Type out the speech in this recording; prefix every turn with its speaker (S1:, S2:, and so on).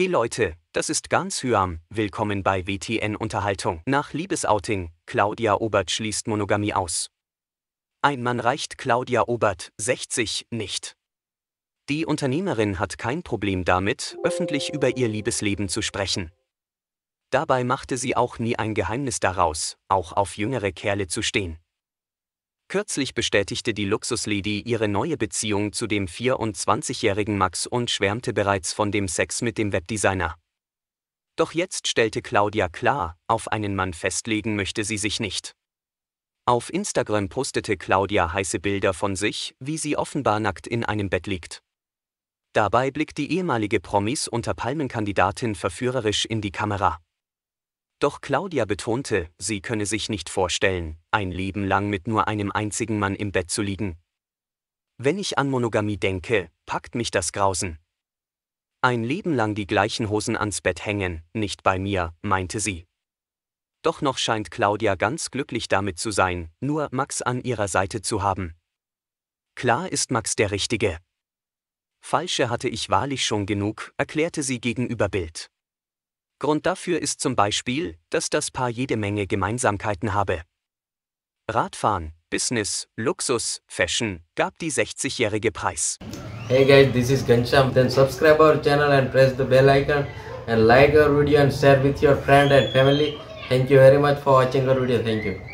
S1: Hey Leute, das ist ganz Hyam, willkommen bei WTN Unterhaltung. Nach Liebesouting, Claudia Obert schließt Monogamie aus. Ein Mann reicht Claudia Obert, 60, nicht. Die Unternehmerin hat kein Problem damit, öffentlich über ihr Liebesleben zu sprechen. Dabei machte sie auch nie ein Geheimnis daraus, auch auf jüngere Kerle zu stehen. Kürzlich bestätigte die Luxuslady ihre neue Beziehung zu dem 24-jährigen Max und schwärmte bereits von dem Sex mit dem Webdesigner. Doch jetzt stellte Claudia klar, auf einen Mann festlegen möchte sie sich nicht. Auf Instagram postete Claudia heiße Bilder von sich, wie sie offenbar nackt in einem Bett liegt. Dabei blickt die ehemalige Promis unter Palmenkandidatin verführerisch in die Kamera. Doch Claudia betonte, sie könne sich nicht vorstellen, ein Leben lang mit nur einem einzigen Mann im Bett zu liegen. Wenn ich an Monogamie denke, packt mich das Grausen. Ein Leben lang die gleichen Hosen ans Bett hängen, nicht bei mir, meinte sie. Doch noch scheint Claudia ganz glücklich damit zu sein, nur Max an ihrer Seite zu haben. Klar ist Max der Richtige. Falsche hatte ich wahrlich schon genug, erklärte sie gegenüber Bild. Grund dafür ist zum Beispiel, dass das Paar jede Menge Gemeinsamkeiten habe. Radfahren, Business, Luxus, Fashion gab die 60-jährige Preis.
S2: Hey guys, this is Gansham. Then subscribe our channel and press the bell icon and like our video and share with your friend and family. Thank you very much for watching our video. Thank you.